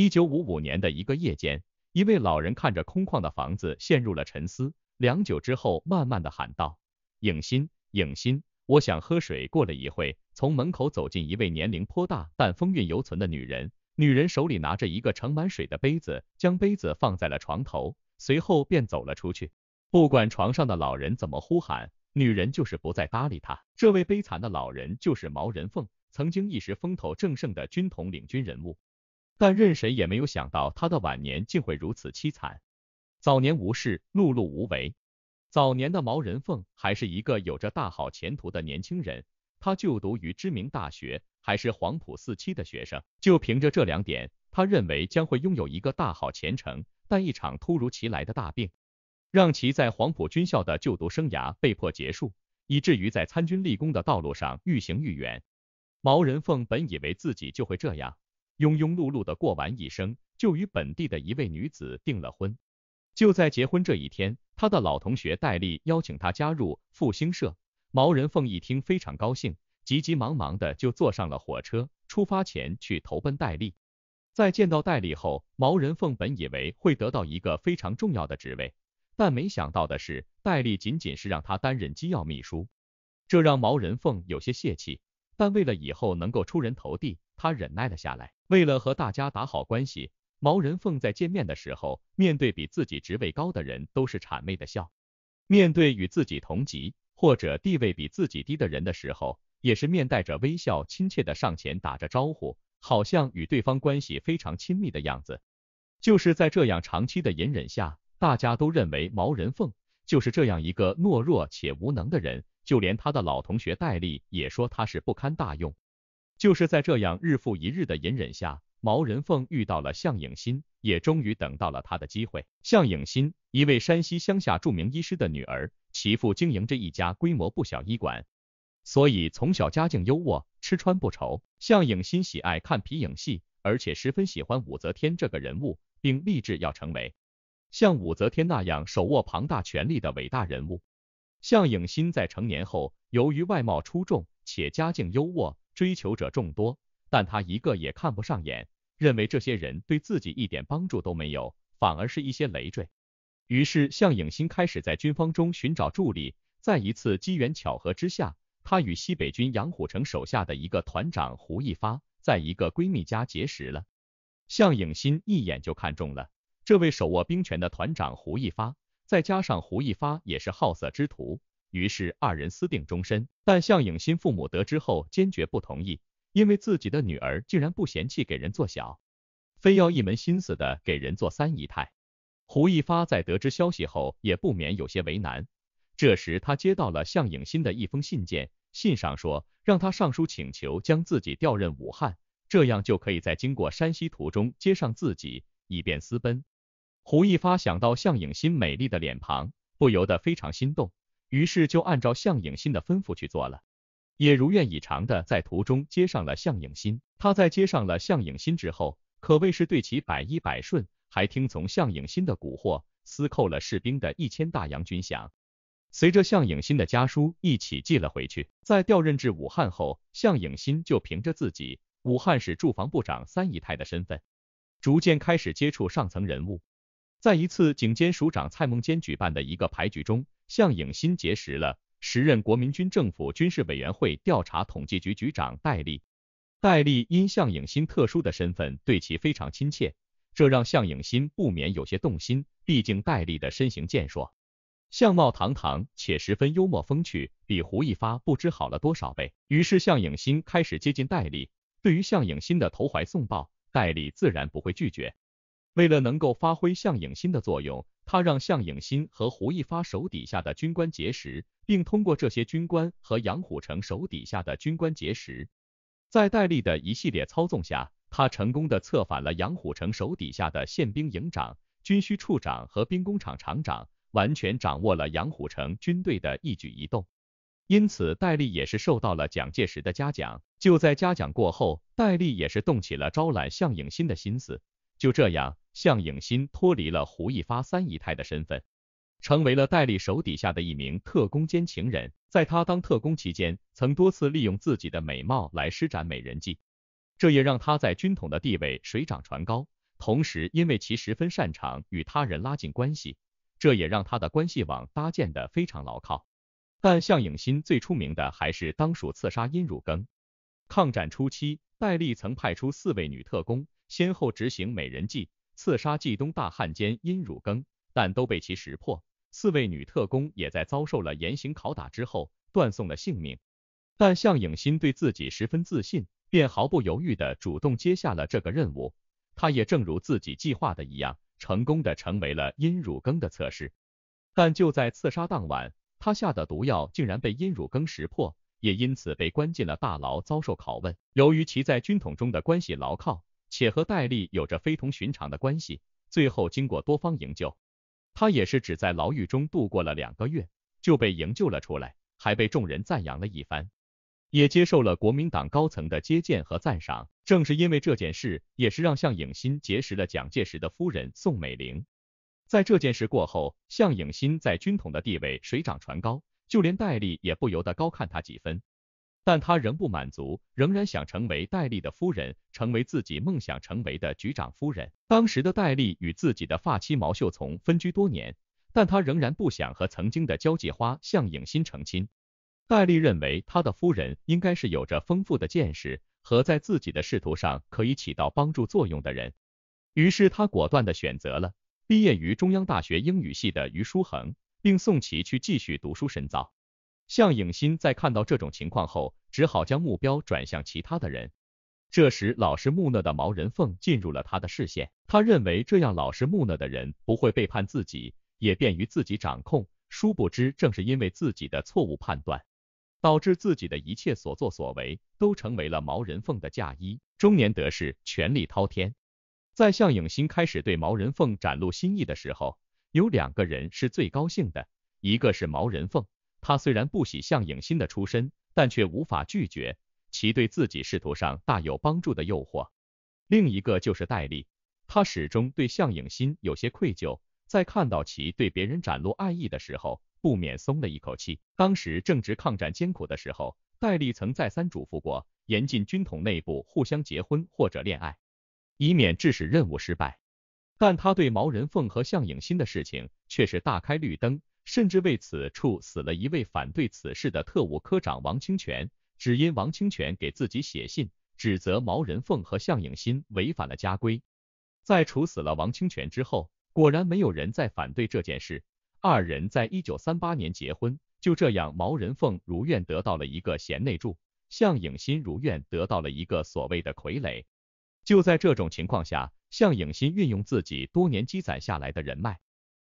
一九五五年的一个夜间，一位老人看着空旷的房子，陷入了沉思。良久之后，慢慢的喊道：“影心，影心，我想喝水。”过了一会，从门口走进一位年龄颇大但风韵犹存的女人。女人手里拿着一个盛满水的杯子，将杯子放在了床头，随后便走了出去。不管床上的老人怎么呼喊，女人就是不再搭理他。这位悲惨的老人就是毛人凤，曾经一时风头正盛的军统领军人物。但任谁也没有想到，他的晚年竟会如此凄惨。早年无事，碌碌无为。早年的毛人凤还是一个有着大好前途的年轻人，他就读于知名大学，还是黄埔四期的学生。就凭着这两点，他认为将会拥有一个大好前程。但一场突如其来的大病，让其在黄埔军校的就读生涯被迫结束，以至于在参军立功的道路上愈行愈远。毛人凤本以为自己就会这样。庸庸碌碌的过完一生，就与本地的一位女子订了婚。就在结婚这一天，他的老同学戴笠邀请他加入复兴社。毛人凤一听非常高兴，急急忙忙的就坐上了火车，出发前去投奔戴笠。在见到戴笠后，毛人凤本以为会得到一个非常重要的职位，但没想到的是，戴笠仅仅是让他担任机要秘书，这让毛人凤有些泄气。但为了以后能够出人头地。他忍耐了下来，为了和大家打好关系，毛人凤在见面的时候，面对比自己职位高的人都是谄媚的笑，面对与自己同级或者地位比自己低的人的时候，也是面带着微笑，亲切的上前打着招呼，好像与对方关系非常亲密的样子。就是在这样长期的隐忍下，大家都认为毛人凤就是这样一个懦弱且无能的人，就连他的老同学戴笠也说他是不堪大用。就是在这样日复一日的隐忍下，毛人凤遇到了向影心，也终于等到了他的机会。向影心，一位山西乡下著名医师的女儿，其父经营着一家规模不小医馆，所以从小家境优渥，吃穿不愁。向影心喜爱看皮影戏，而且十分喜欢武则天这个人物，并立志要成为像武则天那样手握庞大权力的伟大人物。向影心在成年后，由于外貌出众且家境优渥。追求者众多，但他一个也看不上眼，认为这些人对自己一点帮助都没有，反而是一些累赘。于是向影星开始在军方中寻找助力，在一次机缘巧合之下，他与西北军杨虎城手下的一个团长胡一发，在一个闺蜜家结识了。向影星一眼就看中了这位手握兵权的团长胡一发，再加上胡一发也是好色之徒。于是二人私定终身，但向影心父母得知后坚决不同意，因为自己的女儿竟然不嫌弃给人做小，非要一门心思的给人做三姨太。胡一发在得知消息后也不免有些为难。这时他接到了向影心的一封信件，信上说让他上书请求将自己调任武汉，这样就可以在经过山西途中接上自己，以便私奔。胡一发想到向影心美丽的脸庞，不由得非常心动。于是就按照向影心的吩咐去做了，也如愿以偿的在途中接上了向影心。他在接上了向影心之后，可谓是对其百依百顺，还听从向影心的蛊惑，私扣了士兵的一千大洋军饷，随着向影心的家书一起寄了回去。在调任至武汉后，向影心就凭着自己武汉市住房部长三姨太的身份，逐渐开始接触上层人物。在一次警监署长蔡孟坚举办的一个牌局中。向影新结识了时任国民军政府军事委员会调查统计局局长戴笠。戴笠因向影新特殊的身份，对其非常亲切，这让向影新不免有些动心。毕竟戴笠的身形健硕，相貌堂堂，且十分幽默风趣，比胡一发不知好了多少倍。于是向影新开始接近戴笠。对于向影新的投怀送抱，戴笠自然不会拒绝。为了能够发挥向影新的作用。他让向影新和胡一发手底下的军官结识，并通过这些军官和杨虎城手底下的军官结识，在戴笠的一系列操纵下，他成功的策反了杨虎城手底下的宪兵营长、军需处长和兵工厂厂长，完全掌握了杨虎城军队的一举一动。因此，戴笠也是受到了蒋介石的嘉奖。就在嘉奖过后，戴笠也是动起了招揽向影新的心思。就这样。向影心脱离了胡一发三姨太的身份，成为了戴笠手底下的一名特工兼情人。在他当特工期间，曾多次利用自己的美貌来施展美人计，这也让他在军统的地位水涨船高。同时，因为其十分擅长与他人拉近关系，这也让他的关系网搭建的非常牢靠。但向影心最出名的还是当属刺杀殷汝耕。抗战初期，戴笠曾派出四位女特工，先后执行美人计。刺杀冀东大汉奸殷汝耕，但都被其识破。四位女特工也在遭受了严刑拷打之后，断送了性命。但向影心对自己十分自信，便毫不犹豫地主动接下了这个任务。他也正如自己计划的一样，成功地成为了殷汝耕的测试。但就在刺杀当晚，他下的毒药竟然被殷汝耕识破，也因此被关进了大牢，遭受拷问。由于其在军统中的关系牢靠。且和戴笠有着非同寻常的关系，最后经过多方营救，他也是只在牢狱中度过了两个月，就被营救了出来，还被众人赞扬了一番，也接受了国民党高层的接见和赞赏。正是因为这件事，也是让向影新结识了蒋介石的夫人宋美龄。在这件事过后，向影新在军统的地位水涨船高，就连戴笠也不由得高看他几分。但他仍不满足，仍然想成为戴笠的夫人，成为自己梦想成为的局长夫人。当时的戴笠与自己的发妻毛秀从分居多年，但他仍然不想和曾经的交际花向影心成亲。戴笠认为他的夫人应该是有着丰富的见识和在自己的仕途上可以起到帮助作用的人，于是他果断的选择了毕业于中央大学英语系的于书恒，并送其去继续读书深造。向影心在看到这种情况后，只好将目标转向其他的人。这时，老实木讷的毛人凤进入了他的视线。他认为这样老实木讷的人不会背叛自己，也便于自己掌控。殊不知，正是因为自己的错误判断，导致自己的一切所作所为都成为了毛人凤的嫁衣。中年得势，权力滔天。在向影心开始对毛人凤展露心意的时候，有两个人是最高兴的，一个是毛人凤。他虽然不喜向影心的出身，但却无法拒绝其对自己仕途上大有帮助的诱惑。另一个就是戴笠，他始终对向影心有些愧疚，在看到其对别人展露爱意的时候，不免松了一口气。当时正值抗战艰苦的时候，戴笠曾再三嘱咐过，严禁军统内部互相结婚或者恋爱，以免致使任务失败。但他对毛人凤和向影心的事情却是大开绿灯。甚至为此处死了一位反对此事的特务科长王清泉，只因王清泉给自己写信，指责毛人凤和向影心违反了家规。在处死了王清泉之后，果然没有人在反对这件事。二人在一九三八年结婚，就这样，毛人凤如愿得到了一个贤内助，向影心如愿得到了一个所谓的傀儡。就在这种情况下，向影心运用自己多年积攒下来的人脉。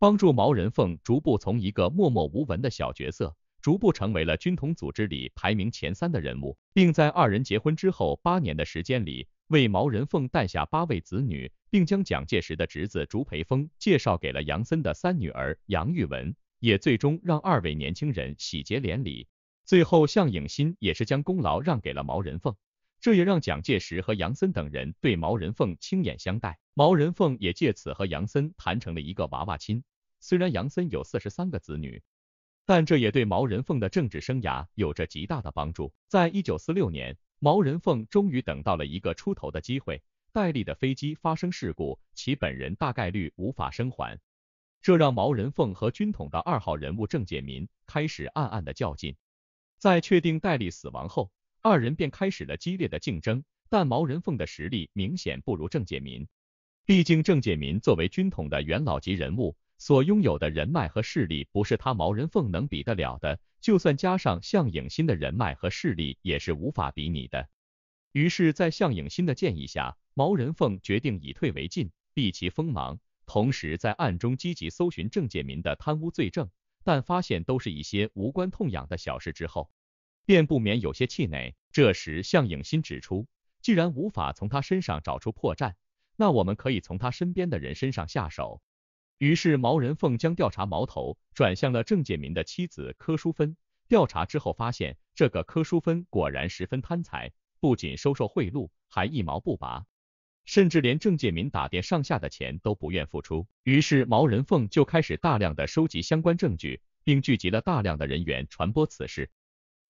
帮助毛人凤逐步从一个默默无闻的小角色，逐步成为了军统组织里排名前三的人物，并在二人结婚之后八年的时间里，为毛人凤诞下八位子女，并将蒋介石的侄子竺培峰介绍给了杨森的三女儿杨玉文，也最终让二位年轻人喜结连理。最后，向影欣也是将功劳让给了毛人凤。这也让蒋介石和杨森等人对毛人凤亲眼相待，毛人凤也借此和杨森谈成了一个娃娃亲。虽然杨森有四十三个子女，但这也对毛人凤的政治生涯有着极大的帮助。在一九四六年，毛人凤终于等到了一个出头的机会。戴笠的飞机发生事故，其本人大概率无法生还，这让毛人凤和军统的二号人物郑介民开始暗暗的较劲。在确定戴笠死亡后，二人便开始了激烈的竞争，但毛人凤的实力明显不如郑介民。毕竟郑介民作为军统的元老级人物，所拥有的人脉和势力不是他毛人凤能比得了的。就算加上向影心的人脉和势力，也是无法比拟的。于是，在向影心的建议下，毛人凤决定以退为进，避其锋芒，同时在暗中积极搜寻郑介民的贪污罪证，但发现都是一些无关痛痒的小事之后。便不免有些气馁。这时，向影心指出，既然无法从他身上找出破绽，那我们可以从他身边的人身上下手。于是，毛人凤将调查矛头转向了郑介民的妻子柯淑芬。调查之后发现，这个柯淑芬果然十分贪财，不仅收受贿赂，还一毛不拔，甚至连郑介民打点上下的钱都不愿付出。于是，毛人凤就开始大量的收集相关证据，并聚集了大量的人员传播此事。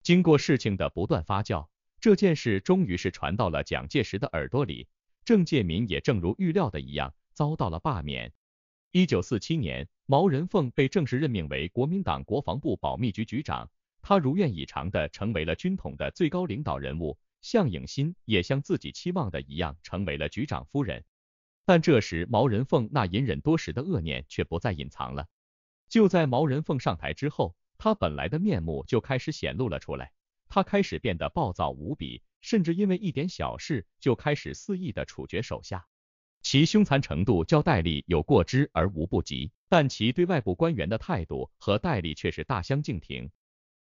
经过事情的不断发酵，这件事终于是传到了蒋介石的耳朵里。郑介民也正如预料的一样，遭到了罢免。一九四七年，毛人凤被正式任命为国民党国防部保密局局长，他如愿以偿的成为了军统的最高领导人物。向影新也像自己期望的一样，成为了局长夫人。但这时，毛人凤那隐忍多时的恶念却不再隐藏了。就在毛人凤上台之后，他本来的面目就开始显露了出来，他开始变得暴躁无比，甚至因为一点小事就开始肆意的处决手下，其凶残程度较戴笠有过之而无不及。但其对外部官员的态度和戴笠却是大相径庭。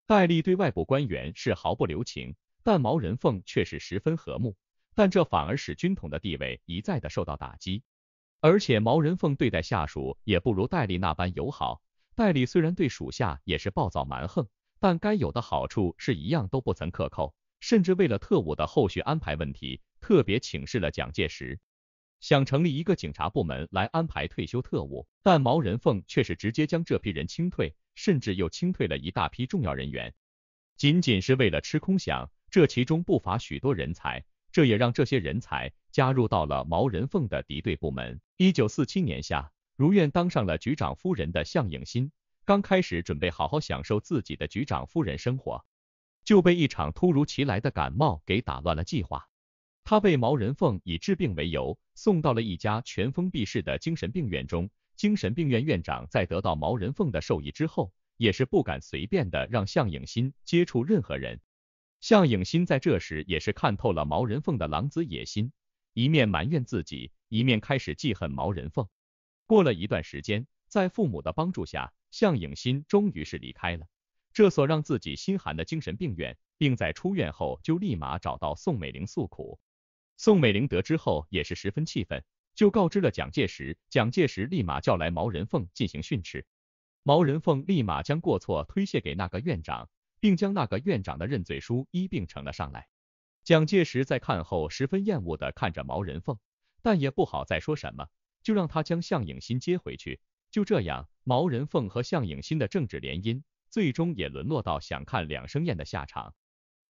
戴笠对外部官员是毫不留情，但毛人凤却是十分和睦。但这反而使军统的地位一再的受到打击，而且毛人凤对待下属也不如戴笠那般友好。戴笠虽然对属下也是暴躁蛮横，但该有的好处是一样都不曾克扣，甚至为了特务的后续安排问题，特别请示了蒋介石，想成立一个警察部门来安排退休特务。但毛人凤却是直接将这批人清退，甚至又清退了一大批重要人员，仅仅是为了吃空饷，这其中不乏许多人才，这也让这些人才加入到了毛人凤的敌对部门。一九四七年夏。如愿当上了局长夫人的向影心，刚开始准备好好享受自己的局长夫人生活，就被一场突如其来的感冒给打乱了计划。她被毛人凤以治病为由，送到了一家全封闭式的精神病院中。精神病院院长在得到毛人凤的授意之后，也是不敢随便的让向影心接触任何人。向影心在这时也是看透了毛人凤的狼子野心，一面埋怨自己，一面开始记恨毛人凤。过了一段时间，在父母的帮助下，向影心终于是离开了这所让自己心寒的精神病院，并在出院后就立马找到宋美龄诉苦。宋美龄得知后也是十分气愤，就告知了蒋介石，蒋介石立马叫来毛人凤进行训斥。毛人凤立马将过错推卸给那个院长，并将那个院长的认罪书一并呈了上来。蒋介石在看后十分厌恶的看着毛人凤，但也不好再说什么。就让他将向影心接回去。就这样，毛人凤和向影心的政治联姻，最终也沦落到想看两生宴的下场。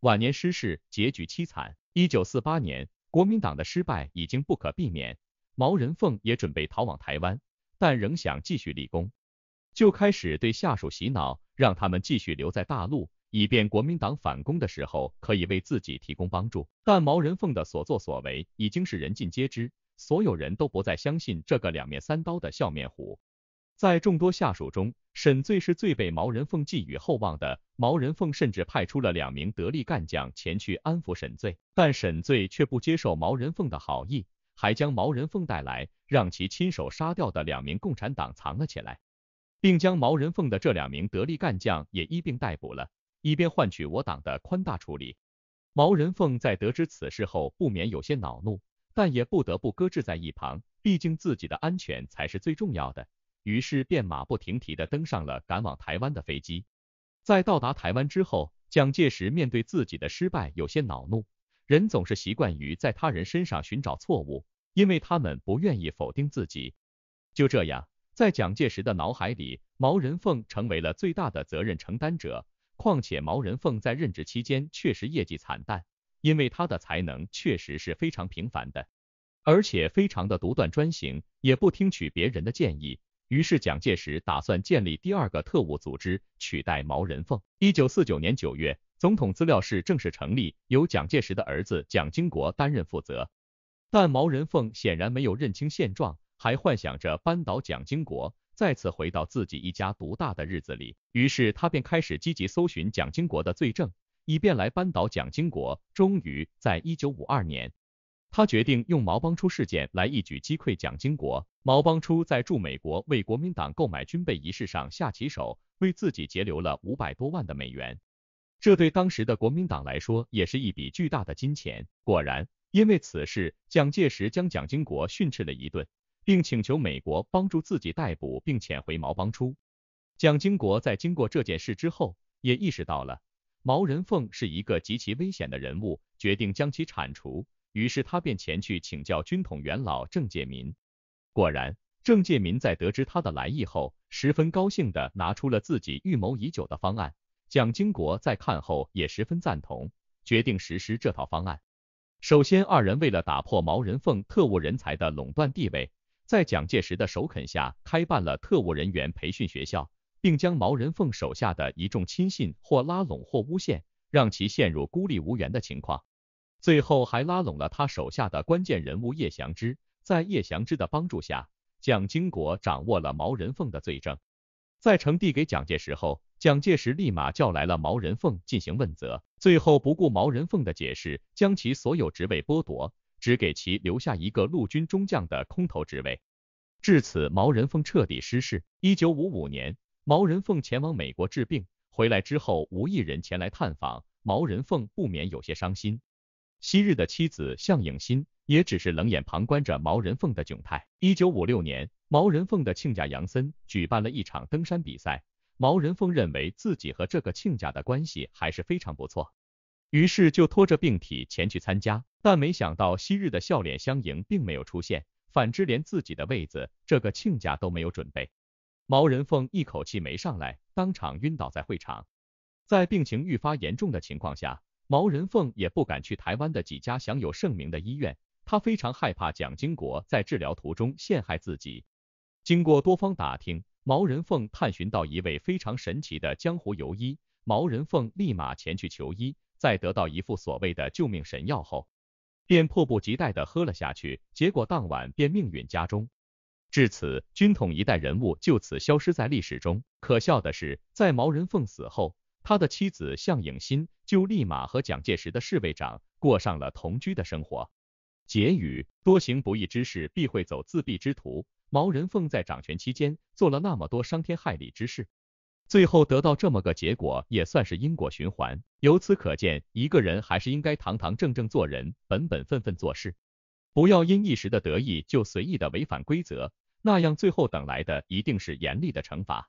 晚年失势，结局凄惨。一九四八年，国民党的失败已经不可避免，毛人凤也准备逃往台湾，但仍想继续立功，就开始对下属洗脑，让他们继续留在大陆，以便国民党反攻的时候可以为自己提供帮助。但毛人凤的所作所为已经是人尽皆知。所有人都不再相信这个两面三刀的笑面虎。在众多下属中，沈醉是最被毛人凤寄予厚望的。毛人凤甚至派出了两名得力干将前去安抚沈醉，但沈醉却不接受毛人凤的好意，还将毛人凤带来，让其亲手杀掉的两名共产党藏了起来，并将毛人凤的这两名得力干将也一并逮捕了，以便换取我党的宽大处理。毛人凤在得知此事后，不免有些恼怒。但也不得不搁置在一旁，毕竟自己的安全才是最重要的。于是便马不停蹄地登上了赶往台湾的飞机。在到达台湾之后，蒋介石面对自己的失败有些恼怒。人总是习惯于在他人身上寻找错误，因为他们不愿意否定自己。就这样，在蒋介石的脑海里，毛人凤成为了最大的责任承担者。况且毛人凤在任职期间确实业绩惨淡。因为他的才能确实是非常平凡的，而且非常的独断专行，也不听取别人的建议。于是蒋介石打算建立第二个特务组织，取代毛人凤。一九四九年九月，总统资料室正式成立，由蒋介石的儿子蒋经国担任负责。但毛人凤显然没有认清现状，还幻想着扳倒蒋经国，再次回到自己一家独大的日子里。于是他便开始积极搜寻蒋经国的罪证。以便来扳倒蒋经国。终于，在一九五二年，他决定用毛邦初事件来一举击溃蒋经国。毛邦初在驻美国为国民党购买军备仪式上下起手，为自己截留了五百多万的美元，这对当时的国民党来说也是一笔巨大的金钱。果然，因为此事，蒋介石将蒋经国训斥了一顿，并请求美国帮助自己逮捕并遣回毛邦初。蒋经国在经过这件事之后，也意识到了。毛人凤是一个极其危险的人物，决定将其铲除，于是他便前去请教军统元老郑介民。果然，郑介民在得知他的来意后，十分高兴的拿出了自己预谋已久的方案。蒋经国在看后也十分赞同，决定实施这套方案。首先，二人为了打破毛人凤特务人才的垄断地位，在蒋介石的首肯下，开办了特务人员培训学校。并将毛人凤手下的一众亲信或拉拢或诬陷，让其陷入孤立无援的情况。最后还拉拢了他手下的关键人物叶祥之，在叶祥之的帮助下，蒋经国掌握了毛人凤的罪证，在呈递给蒋介石后，蒋介石立马叫来了毛人凤进行问责，最后不顾毛人凤的解释，将其所有职位剥夺，只给其留下一个陆军中将的空头职位。至此，毛人凤彻底失势。一九五五年。毛人凤前往美国治病，回来之后无一人前来探访，毛人凤不免有些伤心。昔日的妻子向影心也只是冷眼旁观着毛人凤的窘态。一九五六年，毛人凤的亲家杨森举办了一场登山比赛，毛人凤认为自己和这个亲家的关系还是非常不错，于是就拖着病体前去参加，但没想到昔日的笑脸相迎并没有出现，反之连自己的位子这个亲家都没有准备。毛人凤一口气没上来，当场晕倒在会场。在病情愈发严重的情况下，毛人凤也不敢去台湾的几家享有盛名的医院，他非常害怕蒋经国在治疗途中陷害自己。经过多方打听，毛人凤探寻到一位非常神奇的江湖游医，毛人凤立马前去求医，在得到一副所谓的救命神药后，便迫不及待地喝了下去，结果当晚便命陨家中。至此，军统一代人物就此消失在历史中。可笑的是，在毛人凤死后，他的妻子向影心就立马和蒋介石的侍卫长过上了同居的生活。结语：多行不义之事，必会走自毙之途。毛人凤在掌权期间做了那么多伤天害理之事，最后得到这么个结果，也算是因果循环。由此可见，一个人还是应该堂堂正正做人，本本分分做事，不要因一时的得意就随意的违反规则。那样，最后等来的一定是严厉的惩罚。